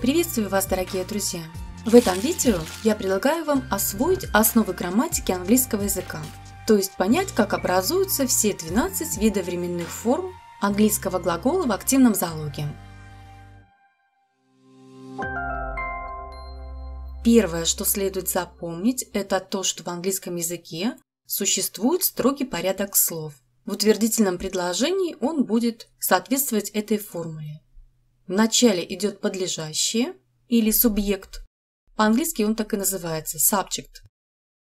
Приветствую вас, дорогие друзья! В этом видео я предлагаю вам освоить основы грамматики английского языка, то есть понять, как образуются все 12 видов временных форм английского глагола в активном залоге. Первое, что следует запомнить, это то, что в английском языке существует строгий порядок слов. В утвердительном предложении он будет соответствовать этой формуле. В начале идет подлежащее или субъект. По-английски он так и называется – subject.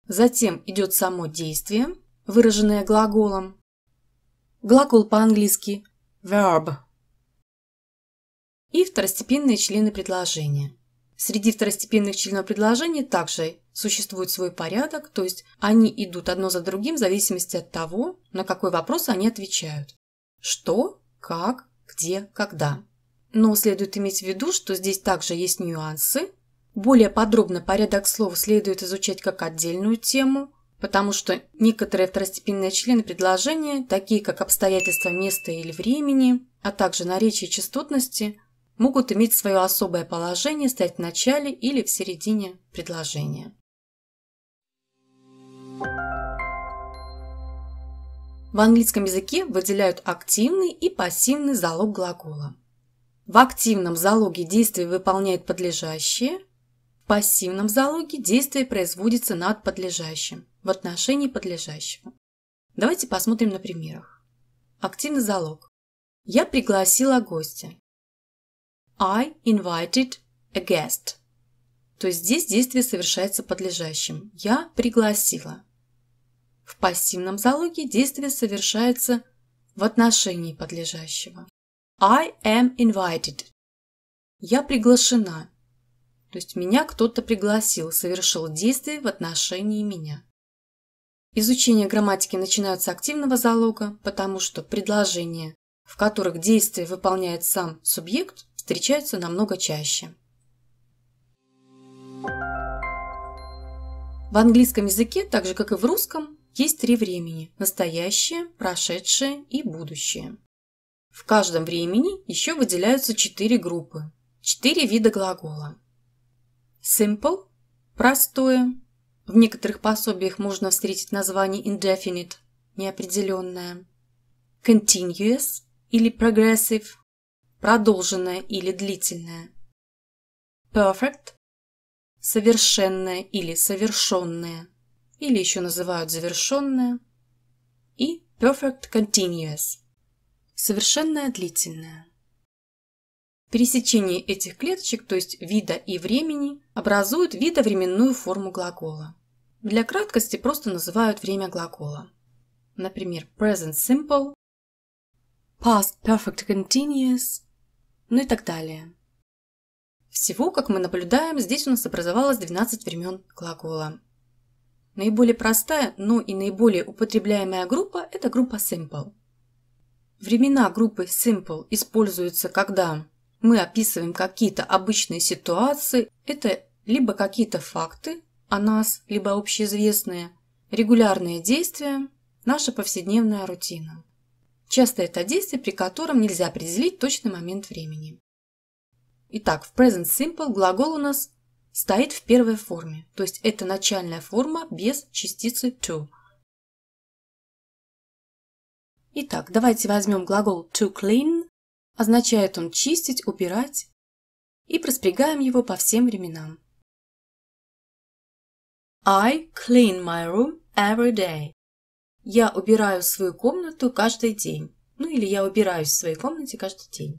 Затем идет само действие, выраженное глаголом. Глагол по-английски – verb. И второстепенные члены предложения. Среди второстепенных членов предложения также существует свой порядок, то есть они идут одно за другим в зависимости от того, на какой вопрос они отвечают. Что, как, где, когда. Но следует иметь в виду, что здесь также есть нюансы. Более подробно порядок слов следует изучать как отдельную тему, потому что некоторые второстепенные члены предложения, такие как обстоятельства места или времени, а также наречие частотности, могут иметь свое особое положение, стать в начале или в середине предложения. В английском языке выделяют активный и пассивный залог глагола. В активном залоге действие выполняет подлежащее, в пассивном залоге действие производится над подлежащим в отношении подлежащего. Давайте посмотрим на примерах. Активный залог. Я пригласила гостя. I invited a guest. То есть здесь действие совершается подлежащим. Я пригласила. В пассивном залоге действие совершается в отношении подлежащего. I am invited. Я приглашена. То есть меня кто-то пригласил, совершил действие в отношении меня. Изучение грамматики начинается с активного залога, потому что предложения, в которых действие выполняет сам субъект, встречаются намного чаще. В английском языке, так же как и в русском, есть три времени – настоящее, прошедшее и будущее. В каждом времени еще выделяются четыре группы, четыре вида глагола. Simple – простое. В некоторых пособиях можно встретить название indefinite – неопределенное. Continuous или progressive – продолженное или длительное. Perfect – совершенное или совершенное, или еще называют завершенное. И perfect continuous – совершенное длительное. Пересечение этих клеточек, то есть вида и времени, образует видовременную форму глагола. Для краткости просто называют время глагола. Например, present simple, past perfect continuous, ну и так далее. Всего, как мы наблюдаем, здесь у нас образовалось 12 времен глагола. Наиболее простая, но и наиболее употребляемая группа – это группа simple – Времена группы Simple используются, когда мы описываем какие-то обычные ситуации. Это либо какие-то факты о нас, либо общеизвестные, регулярные действия, наша повседневная рутина. Часто это действие, при котором нельзя определить точный момент времени. Итак, в Present Simple глагол у нас стоит в первой форме, то есть это начальная форма без частицы to – Итак, давайте возьмем глагол to clean, означает он чистить, убирать, и проспрягаем его по всем временам. I clean my room every day. Я убираю свою комнату каждый день. Ну или я убираюсь в своей комнате каждый день.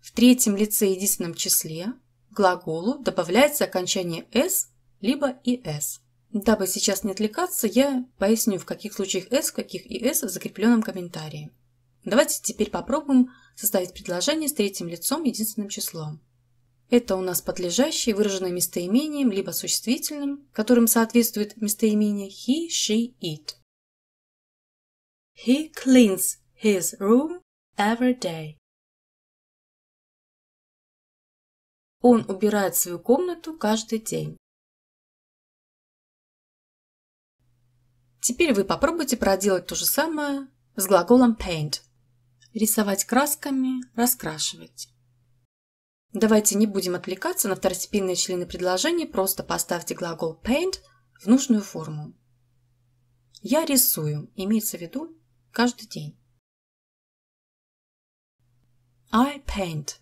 В третьем лице единственном числе глаголу добавляется окончание s либо и s. Дабы сейчас не отвлекаться, я поясню, в каких случаях S, в каких и S в закрепленном комментарии. Давайте теперь попробуем составить предложение с третьим лицом единственным числом. Это у нас подлежащее, выраженное местоимением, либо существительным, которым соответствует местоимение he, she, it. He cleans his room every day. Он убирает свою комнату каждый день. Теперь вы попробуйте проделать то же самое с глаголом paint. Рисовать красками, раскрашивать. Давайте не будем отвлекаться на второстепенные члены предложения, просто поставьте глагол paint в нужную форму. Я рисую, имеется в виду каждый день. I paint.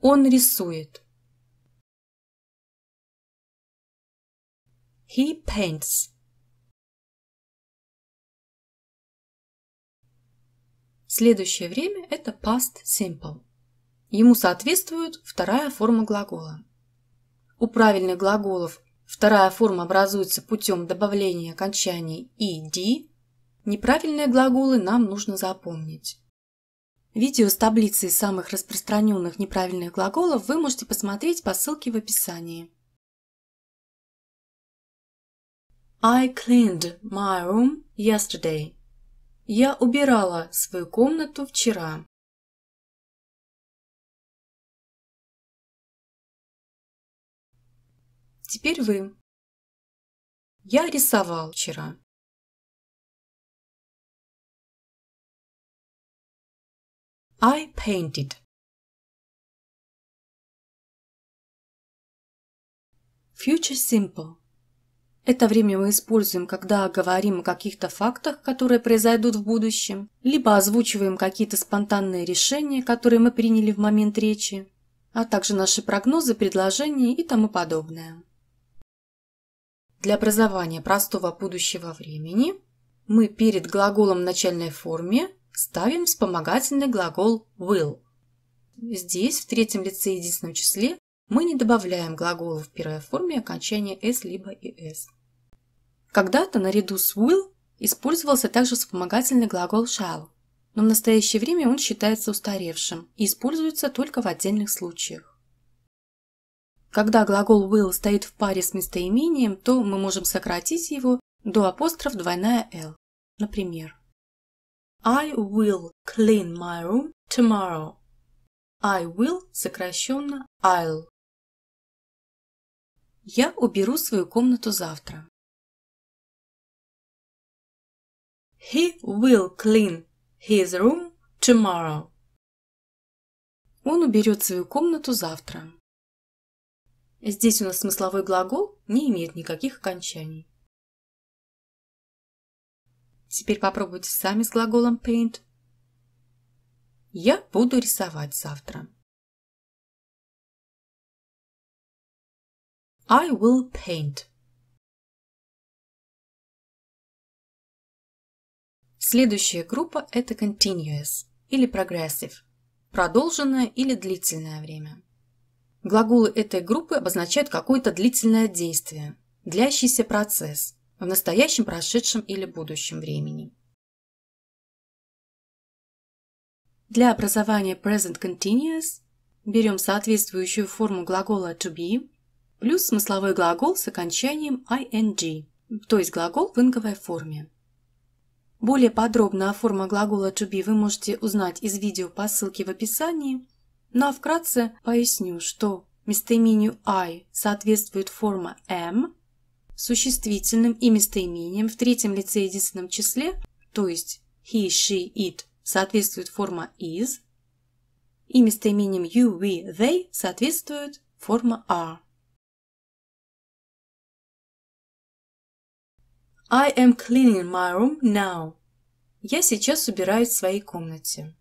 Он рисует. He paints. Следующее время – это past simple. Ему соответствует вторая форма глагола. У правильных глаголов вторая форма образуется путем добавления окончаний «ed». Неправильные глаголы нам нужно запомнить. Видео с таблицей самых распространенных неправильных глаголов вы можете посмотреть по ссылке в описании. I cleaned my room yesterday. Я убирала свою комнату вчера. Теперь вы. Я рисовал вчера. I painted. Future simple. Это время мы используем, когда говорим о каких-то фактах, которые произойдут в будущем, либо озвучиваем какие-то спонтанные решения, которые мы приняли в момент речи, а также наши прогнозы, предложения и тому подобное. Для образования простого будущего времени мы перед глаголом в начальной форме ставим вспомогательный глагол will. Здесь в третьем лице единственном числе мы не добавляем глаголов в первой форме окончания s либо и s. Когда-то наряду с will использовался также вспомогательный глагол shall, но в настоящее время он считается устаревшим и используется только в отдельных случаях. Когда глагол will стоит в паре с местоимением, то мы можем сократить его до апостроф двойная l. Например, I will clean my room tomorrow. I will сокращенно I'll. Я уберу свою комнату завтра. He will clean his room tomorrow. Он уберет свою комнату завтра. Здесь у нас смысловой глагол не имеет никаких окончаний. Теперь попробуйте сами с глаголом paint. Я буду рисовать завтра. I will paint. Следующая группа – это continuous или progressive – продолженное или длительное время. Глаголы этой группы обозначают какое-то длительное действие, длящийся процесс в настоящем, прошедшем или будущем времени. Для образования present continuous берем соответствующую форму глагола to be плюс смысловой глагол с окончанием ing, то есть глагол в инговой форме. Более подробно о форме глагола to be вы можете узнать из видео по ссылке в описании. Ну а вкратце поясню, что местоимению I соответствует форма am, существительным и местоимением в третьем лице единственном числе, то есть he, she, it, соответствует форма is, и местоимением you, we, they соответствует форма are. I am cleaning my room now. Я сейчас убираюсь в своей комнате.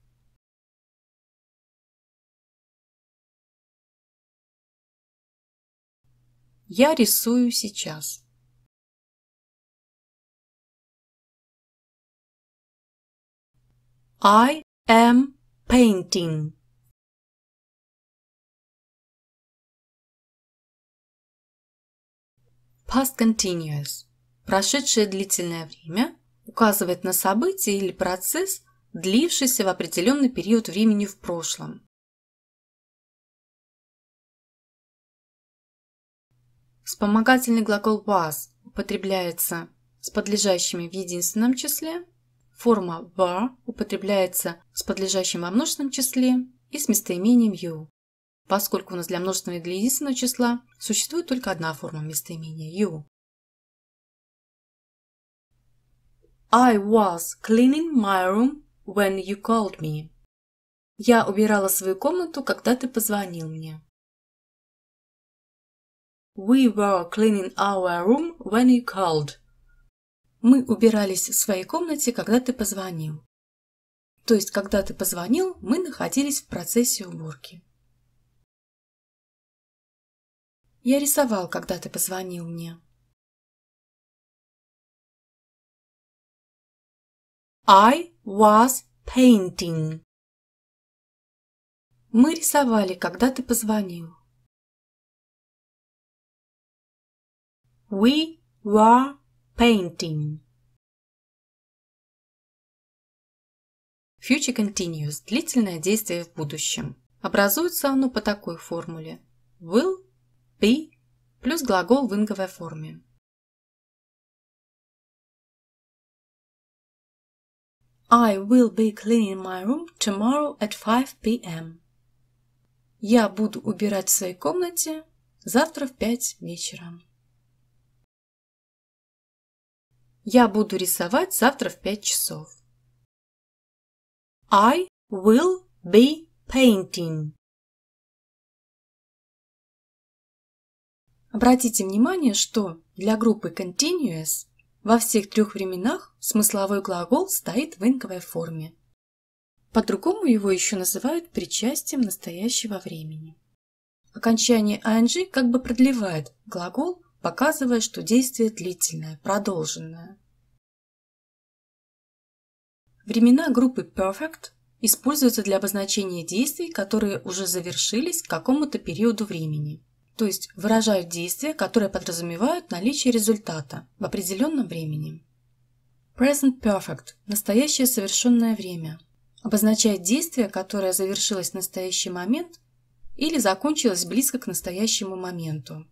Я рисую сейчас. I am painting. Past continuous прошедшее длительное время, указывает на событие или процесс, длившийся в определенный период времени в прошлом. Вспомогательный глагол was употребляется с подлежащими в единственном числе, форма were употребляется с подлежащим во множественном числе и с местоимением you. Поскольку у нас для множественного и для единственного числа существует только одна форма местоимения you. I was cleaning my room when you called me. Я убирала свою комнату, когда ты позвонил мне. We were cleaning our room when you called. Мы убирались в своей комнате, когда ты позвонил. То есть, когда ты позвонил, мы находились в процессе уборки. Я рисовал, когда ты позвонил мне. I was painting. Мы рисовали, когда ты позвонил. We were painting. Future continuous – длительное действие в будущем. Образуется оно по такой формуле. Will, be плюс глагол в инговой форме. I will be cleaning my room tomorrow at 5 p.m. Я буду убирать в своей комнате завтра в 5 вечера. Я буду рисовать завтра в 5 часов. I will be painting. Обратите внимание, что для группы continuous во всех трех временах смысловой глагол стоит в инговой форме. По-другому его еще называют причастием настоящего времени. Окончание «ing» как бы продлевает глагол, показывая, что действие длительное, продолженное. Времена группы perfect используются для обозначения действий, которые уже завершились к какому-то периоду времени то есть выражают действия, которые подразумевают наличие результата в определенном времени. Present Perfect – настоящее совершенное время. Обозначает действие, которое завершилось в настоящий момент или закончилось близко к настоящему моменту.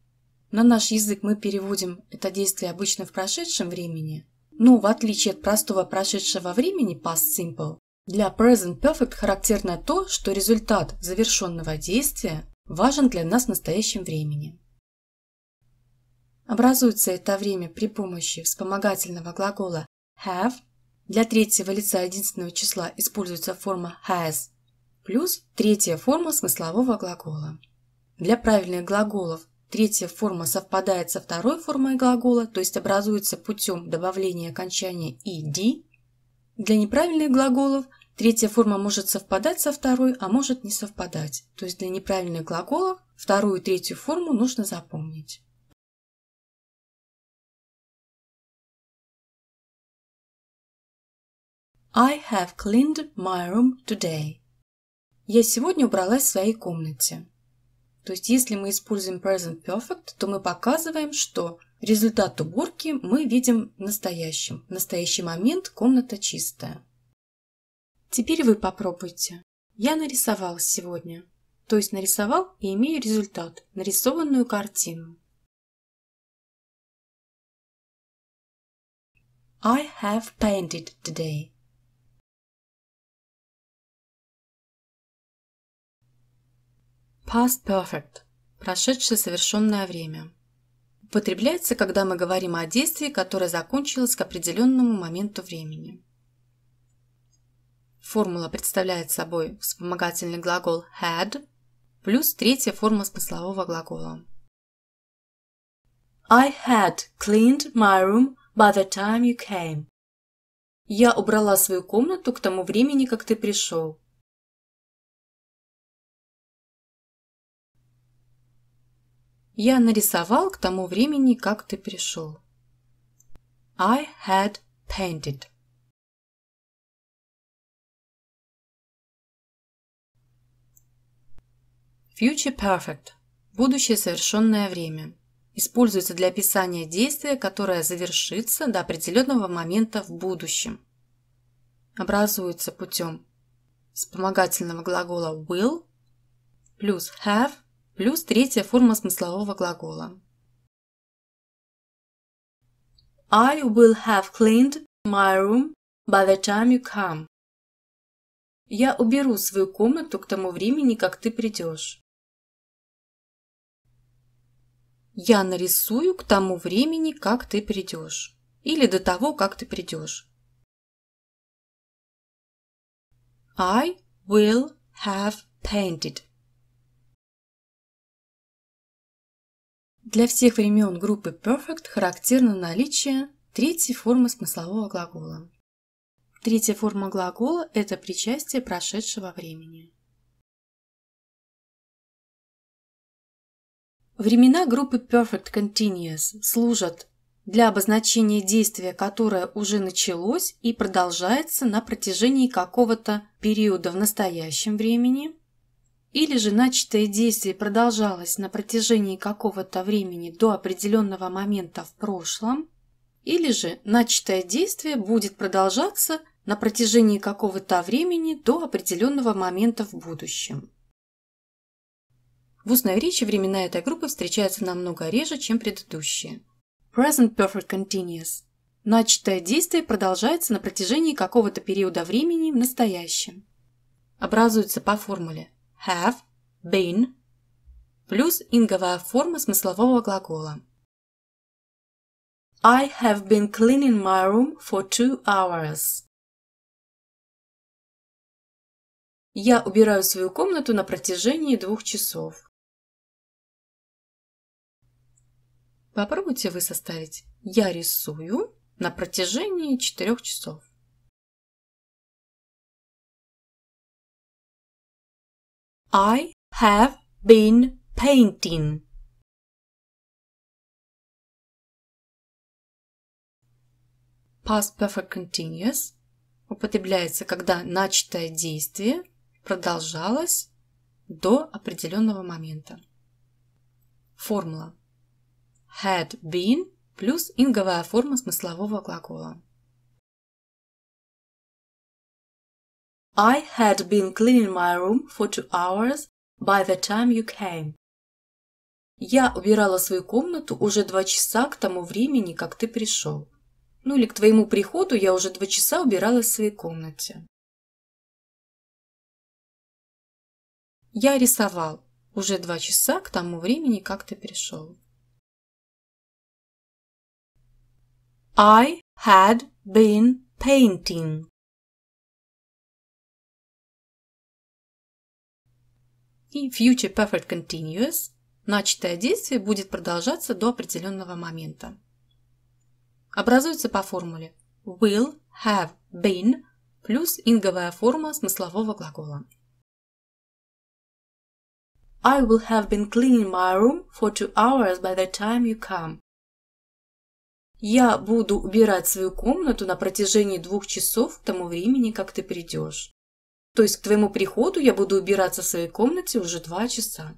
На наш язык мы переводим это действие обычно в прошедшем времени, но в отличие от простого прошедшего времени past simple, для present perfect характерно то, что результат завершенного действия важен для нас в настоящем времени. Образуется это время при помощи вспомогательного глагола have. Для третьего лица единственного числа используется форма has плюс третья форма смыслового глагола. Для правильных глаголов третья форма совпадает со второй формой глагола, то есть образуется путем добавления окончания «ed». Для неправильных глаголов Третья форма может совпадать со второй, а может не совпадать. То есть для неправильных глаголов вторую и третью форму нужно запомнить. I have cleaned my room today. Я сегодня убралась в своей комнате. То есть если мы используем present perfect, то мы показываем, что результат уборки мы видим в настоящем. В настоящий момент комната чистая. Теперь вы попробуйте. Я нарисовал сегодня. То есть нарисовал и имею результат, нарисованную картину. I have painted today. Past perfect – прошедшее совершенное время. Употребляется, когда мы говорим о действии, которое закончилось к определенному моменту времени. Формула представляет собой вспомогательный глагол had плюс третья форма смыслового глагола. I had cleaned my room by the time you came. Я убрала свою комнату к тому времени, как ты пришел. Я нарисовал к тому времени, как ты пришел. I had painted. Future Perfect – будущее совершенное время. Используется для описания действия, которое завершится до определенного момента в будущем. Образуется путем вспомогательного глагола will плюс have плюс третья форма смыслового глагола. I will have cleaned my room by the time you come. Я уберу свою комнату к тому времени, как ты придешь. Я нарисую к тому времени, как ты придешь. Или до того, как ты придешь. I will have painted. Для всех времен группы perfect характерно наличие третьей формы смыслового глагола. Третья форма глагола – это причастие прошедшего времени. Времена группы Perfect Continuous служат для обозначения действия, которое уже началось и продолжается на протяжении какого-то периода в настоящем времени, или же начатое действие продолжалось на протяжении какого-то времени до определенного момента в прошлом, или же начатое действие будет продолжаться на протяжении какого-то времени до определенного момента в будущем. В устной речи времена этой группы встречаются намного реже, чем предыдущие. Present Perfect Continuous. Начатое действие продолжается на протяжении какого-то периода времени в настоящем. Образуется по формуле have, been, плюс инговая форма смыслового глагола. I have been cleaning my room for two hours. Я убираю свою комнату на протяжении двух часов. Попробуйте вы составить «Я рисую» на протяжении 4 часов. I have been painting. Past perfect continuous употребляется, когда начатое действие продолжалось до определенного момента. Формула had been плюс инговая форма смыслового глагола. I had been cleaning my room for two hours by the time you came. Я убирала свою комнату уже два часа к тому времени, как ты пришел. Ну или к твоему приходу я уже два часа убирала в своей комнате. Я рисовал уже два часа к тому времени, как ты пришел. I had been painting. И future perfect continuous начатое действие будет продолжаться до определенного момента. Образуется по формуле will have been плюс инговая форма смыслового глагола. I will have been cleaning my room for two hours by the time you come. Я буду убирать свою комнату на протяжении двух часов к тому времени, как ты придешь. То есть к твоему приходу я буду убираться в своей комнате уже два часа.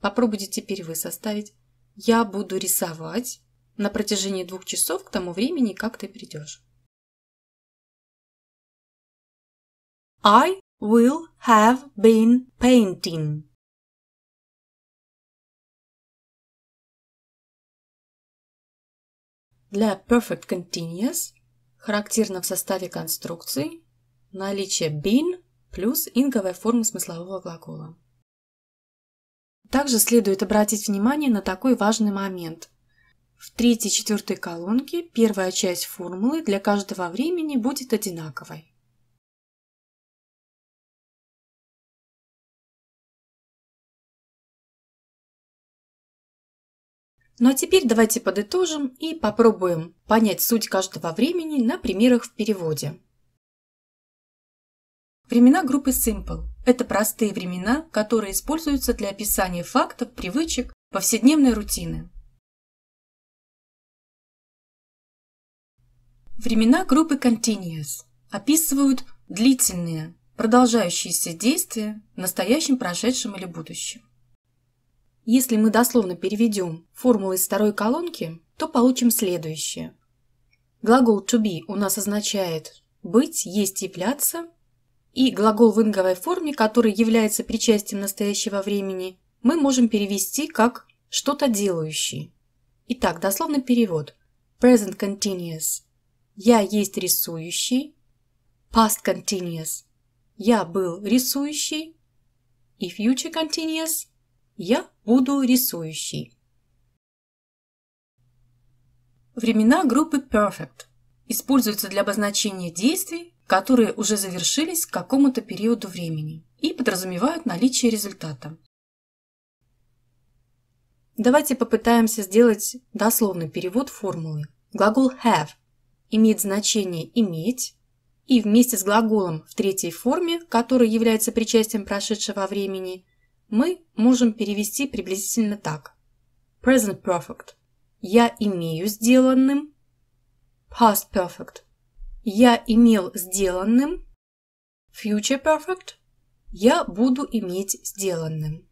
Попробуйте теперь вы составить. Я буду рисовать на протяжении двух часов к тому времени, как ты придешь. I will have been painting. Для perfect continuous характерно в составе конструкции наличие been плюс инговая форма смыслового глагола. Также следует обратить внимание на такой важный момент. В третьей-четвертой колонке первая часть формулы для каждого времени будет одинаковой. Ну а теперь давайте подытожим и попробуем понять суть каждого времени на примерах в переводе. Времена группы Simple – это простые времена, которые используются для описания фактов, привычек, повседневной рутины. Времена группы Continuous описывают длительные, продолжающиеся действия в настоящем, прошедшем или будущем. Если мы дословно переведем формулу из второй колонки, то получим следующее. Глагол to be у нас означает быть, есть, являться. И глагол в инговой форме, который является причастием настоящего времени, мы можем перевести как «что-то делающий». Итак, дословный перевод. Present continuous. Я есть рисующий. Past continuous. Я был рисующий. И future continuous. Я буду рисующий. Времена группы Perfect используются для обозначения действий, которые уже завершились к какому-то периоду времени и подразумевают наличие результата. Давайте попытаемся сделать дословный перевод формулы. Глагол have имеет значение иметь, и вместе с глаголом в третьей форме, который является причастием прошедшего времени, мы можем перевести приблизительно так. Present Perfect. Я имею сделанным. Past Perfect. Я имел сделанным. Future Perfect. Я буду иметь сделанным.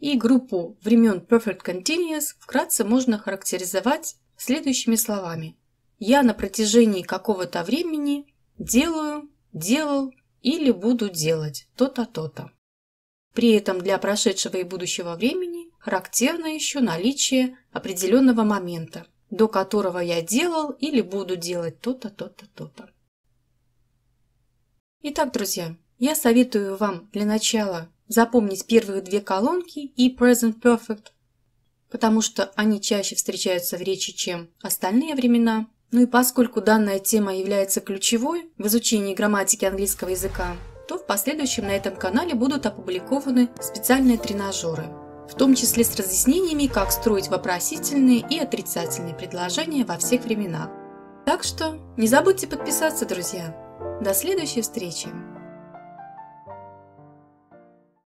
И группу времен Perfect Continuous вкратце можно характеризовать следующими словами. Я на протяжении какого-то времени Делаю, делал или буду делать то-то, то-то. При этом для прошедшего и будущего времени характерно еще наличие определенного момента, до которого я делал или буду делать то-то, то-то, то-то. Итак, друзья, я советую вам для начала запомнить первые две колонки и Present Perfect, потому что они чаще встречаются в речи, чем остальные времена – ну и поскольку данная тема является ключевой в изучении грамматики английского языка, то в последующем на этом канале будут опубликованы специальные тренажеры, в том числе с разъяснениями, как строить вопросительные и отрицательные предложения во всех временах. Так что не забудьте подписаться, друзья. До следующей встречи!